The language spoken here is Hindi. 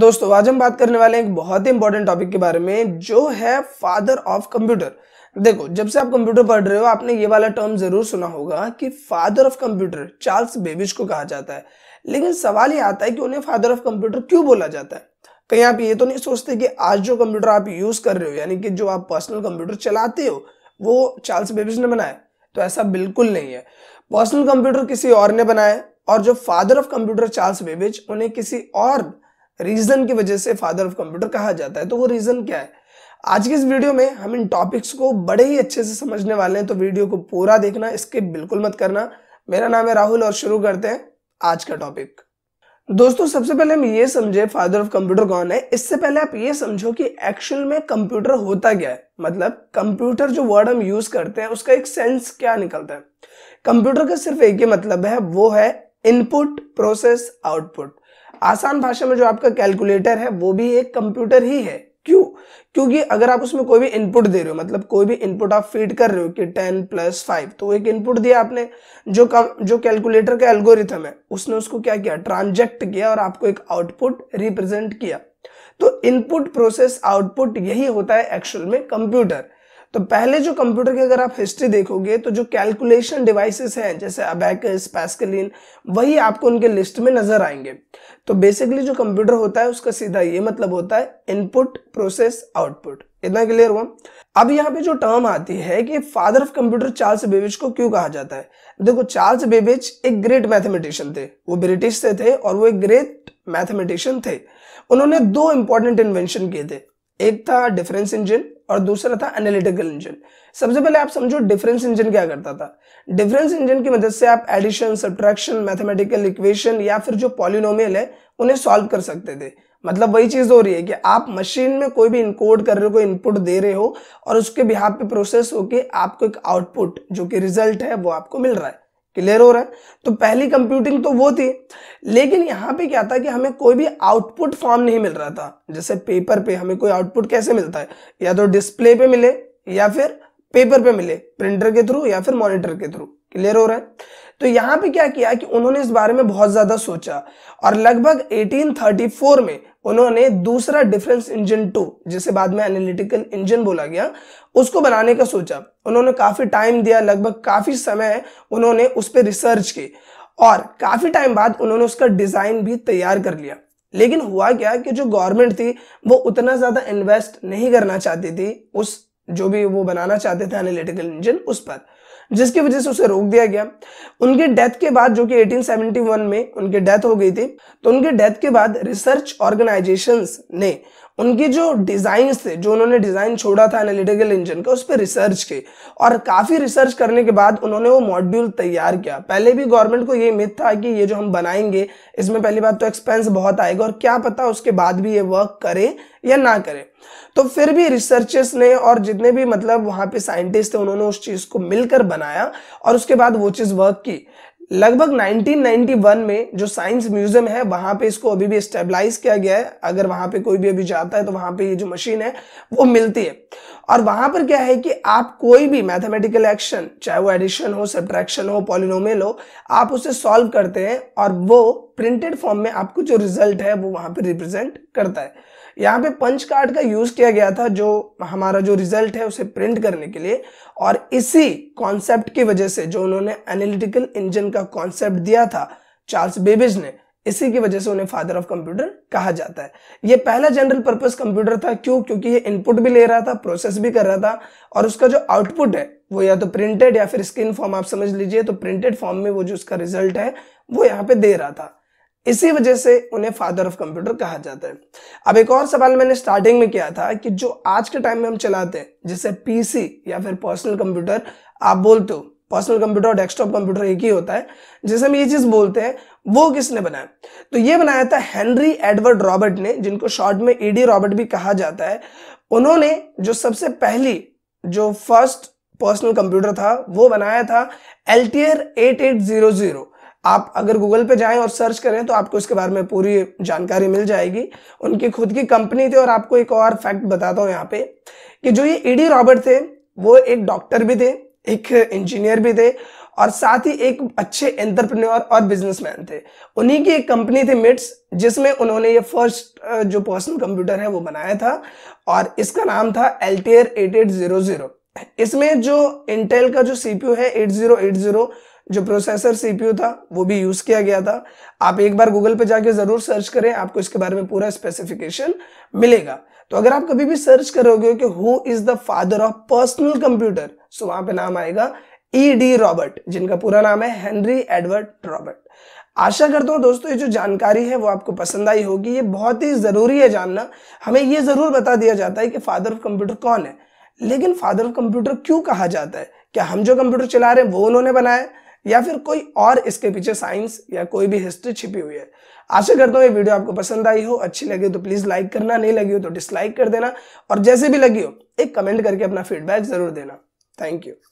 दोस्तों आज हम बात करने वाले हैं एक बहुत ही इंपॉर्टेंट टॉपिक के बारे में जो है फादर ऑफ कंप्यूटर देखो जब से आप कंप्यूटर पढ़ रहे हो आपने ये वाला टर्म जरूर सुना होगा कि father of computer Charles Babbage को कहा जाता है लेकिन सवाल ये आता है कि उन्हें फादर ऑफ कंप्यूटर क्यों बोला जाता है कहीं आप ये तो नहीं सोचते कि आज जो कंप्यूटर आप यूज कर रहे हो यानी कि जो आप पर्सनल कंप्यूटर चलाते हो वो चार्ल्स बेबिज ने बनाया तो ऐसा बिल्कुल नहीं है पर्सनल कंप्यूटर किसी और ने बनाया और जो father of computer Charles Babbage उन्हें किसी और रीजन की वजह से फादर ऑफ कंप्यूटर कहा जाता है तो वो रीजन क्या है आज के इस वीडियो में हम इन टॉपिक्स को बड़े ही अच्छे से समझने वाले हैं तो वीडियो को पूरा देखना इसके बिल्कुल मत करना मेरा नाम है राहुल और शुरू करते हैं आज का टॉपिक दोस्तों सबसे पहले हम ये समझे फादर ऑफ कंप्यूटर कौन है इससे पहले आप ये समझो कि एक्चुअल में कंप्यूटर होता क्या है मतलब कंप्यूटर जो वर्ड हम यूज करते हैं उसका एक सेंस क्या निकलता है कंप्यूटर का सिर्फ एक ही मतलब है वो है इनपुट प्रोसेस आउटपुट आसान भाषा में जो आपका कैलकुलेटर है वो भी एक कंप्यूटर ही है क्यों क्योंकि अगर आप उसमें कोई भी इनपुट दे रहे हो मतलब कोई भी इनपुट आप फीड कर रहे हो कि टेन प्लस फाइव तो एक इनपुट दिया आपने जो कम जो कैलकुलेटर का एल्गोरिथम है उसने उसको क्या किया ट्रांजेक्ट किया और आपको एक आउटपुट रिप्रेजेंट किया तो इनपुट प्रोसेस आउटपुट यही होता है एक्चुअल में कंप्यूटर तो पहले जो कंप्यूटर की अगर आप हिस्ट्री देखोगे तो जो कैलकुलेशन डिवाइसेस हैं जैसे अबैकस पैस्कलिन वही आपको उनके लिस्ट में नजर आएंगे तो बेसिकली जो कंप्यूटर होता है उसका सीधा ये मतलब होता है इनपुट प्रोसेस आउटपुट इतना क्लियर हुआ अब यहाँ पे जो टर्म आती है कि father of computer Charles Babbage को क्यों कहा जाता है देखो चार्ल्स बेबेज एक ग्रेट मैथमेटिशियन थे वो ब्रिटिश से थे और वो एक ग्रेट मैथमेटिशियन थे उन्होंने दो इंपॉर्टेंट इन्वेंशन किए थे एक था डिफरेंस इंजन और दूसरा था एनालिटिकल इंजन सबसे पहले आप समझो डिफरेंस इंजन क्या करता था डिफरेंस इंजन की मदद से आप एडिशन सब्ट्रैक्शन मैथमेटिकल इक्वेशन या फिर जो पॉलिनोमियल है उन्हें सॉल्व कर सकते थे मतलब वही चीज हो रही है कि आप मशीन में कोई भी इनकोड कर रहे हो कोई इनपुट दे रहे हो और उसके बिहार पे प्रोसेस होके आपको एक आउटपुट जो कि रिजल्ट है वो आपको मिल रहा है क्लियर हो रहा है तो पहली कंप्यूटिंग तो वो थी लेकिन यहाँ पे क्या था कि हमें कोई भी आउटपुट फॉर्म नहीं मिल रहा था जैसे पेपर पे हमें कोई आउटपुट कैसे मिलता है या तो डिस्प्ले पे मिले या फिर पेपर पे मिले प्रिंटर के थ्रू या फिर मॉनिटर के थ्रू क्लियर हो रहा है तो यहाँ पे क्या किया कि उन्होंने इस बारे में बहुत ज्यादा सोचा और लगभग 1834 में उन्होंने दूसरा डिफरेंस इंजन टू जिसे बाद में एनालिटिकल इंजन बोला गया उसको बनाने का सोचा उन्होंने काफी टाइम दिया लगभग काफी समय उन्होंने उस पर रिसर्च की और काफी टाइम बाद उन्होंने उसका डिजाइन भी तैयार कर लिया लेकिन हुआ क्या कि जो गवर्नमेंट थी वो उतना ज्यादा इन्वेस्ट नहीं करना चाहती थी उस जो भी वो बनाना चाहते थे एनालिटिकल इंजन उस पर जिसकी वजह से उसे रोक दिया गया उनके डेथ के बाद जो कि 1871 में उनके डेथ हो गई थी तो उनके डेथ के बाद रिसर्च ऑर्गेनाइजेशंस ने उनकी जो डिज़ाइन थे जो उन्होंने डिज़ाइन छोड़ा था एनालिटिकल इंजन का उस पर रिसर्च की और काफ़ी रिसर्च करने के बाद उन्होंने वो मॉड्यूल तैयार किया पहले भी गवर्नमेंट को ये उम्मीद था कि ये जो हम बनाएंगे इसमें पहली बात तो एक्सपेंस बहुत आएगा और क्या पता उसके बाद भी ये वर्क करे या ना करे तो फिर भी रिसर्चर्स ने और जितने भी मतलब वहां पे साइंटिस्ट थे उन्होंने उस चीज़ को मिलकर बनाया और उसके बाद वो चीज़ वर्क की लगभग 1991 में जो साइंस म्यूजियम है वहां पे इसको अभी भी स्टेबलाइज किया गया है अगर वहां पे कोई भी अभी जाता है तो वहां पे ये जो मशीन है वो मिलती है और वहां पर क्या है कि आप कोई भी मैथमेटिकल एक्शन चाहे वो एडिशन हो सब्ट्रैक्शन हो पॉलिनोमियल हो आप उसे सॉल्व करते हैं और वो प्रिंटेड फॉर्म में आपको जो रिजल्ट है वो वहां पर रिप्रेजेंट करता है यहाँ पे पंच कार्ड का यूज किया गया था जो हमारा जो रिजल्ट है उसे प्रिंट करने के लिए और इसी कॉन्सेप्ट की वजह से जो उन्होंने एनालिटिकल इंजन का कॉन्सेप्ट दिया था चार्ल्स बेबिज ने इसी की वजह से उन्हें फादर ऑफ कंप्यूटर कहा जाता है ये पहला जनरल पर्पस कंप्यूटर था क्यों क्योंकि ये इनपुट भी ले रहा था प्रोसेस भी कर रहा था और उसका जो आउटपुट है वो या तो प्रिंटेड या फिर स्क्रीन फॉर्म आप समझ लीजिए तो प्रिंटेड फॉर्म में वो जो उसका रिजल्ट है वो यहाँ पे दे रहा था इसी वजह से उन्हें फादर ऑफ कंप्यूटर कहा जाता है अब एक और सवाल मैंने स्टार्टिंग में किया था कि जो आज के टाइम में हम चलाते हैं जैसे पीसी या फिर पर्सनल कंप्यूटर आप बोलते हो पर्सनल कंप्यूटर और डेस्कटॉप कंप्यूटर एक ही होता है जैसे हम ये चीज बोलते हैं वो किसने बनाया तो ये बनाया था हेनरी एडवर्ड रॉबर्ट ने जिनको शॉर्ट में ईडी e रॉबर्ट भी कहा जाता है उन्होंने जो सबसे पहली जो फर्स्ट पर्सनल कंप्यूटर था वो बनाया था Altair eight eight zero zero आप अगर गूगल पे जाएं और सर्च करें तो आपको इसके बारे में पूरी जानकारी मिल जाएगी उनकी खुद की कंपनी थी और आपको एक और फैक्ट बताता हूँ यहाँ पे कि जो ये ईडी e रॉबर्ट थे वो एक डॉक्टर भी थे एक इंजीनियर भी थे और साथ ही एक अच्छे एंटरप्रेन्योर और बिजनेसमैन थे उन्हीं की एक कंपनी थी मिट्स जिसमें उन्होंने ये फर्स्ट जो पर्सनल कंप्यूटर है वो बनाया था और इसका नाम था एल्टेयर एट इसमें जो इंटेल का जो सीपीयू है एट जीरो एट जीरो जो प्रोसेसर सीपीयू था वो भी यूज किया गया था आप एक बार गूगल पे जाके जरूर सर्च करें आपको इसके बारे में पूरा स्पेसिफिकेशन मिलेगा तो अगर आप कभी भी सर्च करोगे कि who is the father of personal computer so वहां पे नाम आएगा ई डी रॉबर्ट जिनका पूरा नाम है हेनरी एडवर्ड रॉबर्ट आशा करता हूँ दोस्तों ये जो जानकारी है वो आपको पसंद आई होगी ये बहुत ही ज़रूरी है जानना हमें ये ज़रूर बता दिया जाता है कि फादर ऑफ कंप्यूटर कौन है लेकिन फादर ऑफ कंप्यूटर क्यों कहा जाता है क्या हम जो कंप्यूटर चला रहे हैं वो उन्होंने बनाया या फिर कोई और इसके पीछे साइंस या कोई भी हिस्ट्री छिपी हुई है आशा करता हूँ ये वीडियो आपको पसंद आई हो अच्छी लगी तो प्लीज़ लाइक करना नहीं लगी हो तो डिसलाइक कर देना और जैसे भी लगी हो एक कमेंट करके अपना फीडबैक जरूर देना थैंक यू